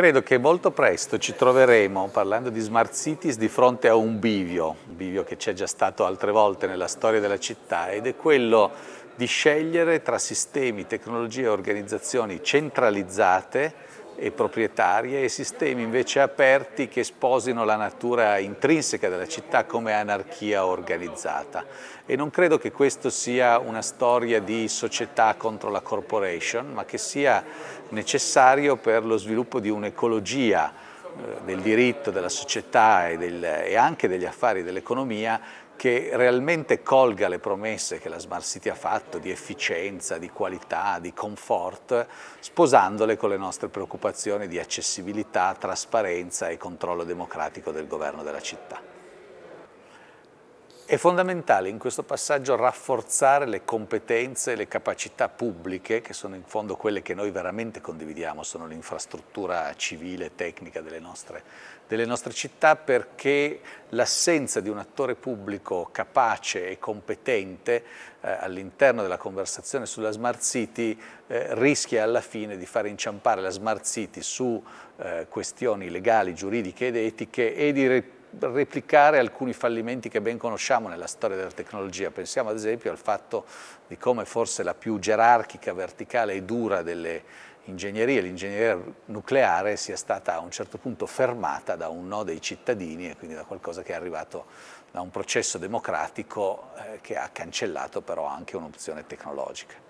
Credo che molto presto ci troveremo, parlando di smart cities, di fronte a un bivio, un bivio che c'è già stato altre volte nella storia della città ed è quello di scegliere tra sistemi, tecnologie e organizzazioni centralizzate e proprietarie e sistemi invece aperti che sposino la natura intrinseca della città come anarchia organizzata. E non credo che questa sia una storia di società contro la corporation, ma che sia necessario per lo sviluppo di un'ecologia eh, del diritto, della società e, del, e anche degli affari dell'economia che realmente colga le promesse che la Smart City ha fatto di efficienza, di qualità, di comfort, sposandole con le nostre preoccupazioni di accessibilità, trasparenza e controllo democratico del governo della città. È fondamentale in questo passaggio rafforzare le competenze e le capacità pubbliche, che sono in fondo quelle che noi veramente condividiamo, sono l'infrastruttura civile e tecnica delle nostre, delle nostre città, perché l'assenza di un attore pubblico capace e competente eh, all'interno della conversazione sulla Smart City eh, rischia alla fine di far inciampare la Smart City su eh, questioni legali, giuridiche ed etiche e di replicare alcuni fallimenti che ben conosciamo nella storia della tecnologia. Pensiamo ad esempio al fatto di come forse la più gerarchica, verticale e dura delle ingegnerie, l'ingegneria nucleare, sia stata a un certo punto fermata da un no dei cittadini e quindi da qualcosa che è arrivato da un processo democratico eh, che ha cancellato però anche un'opzione tecnologica.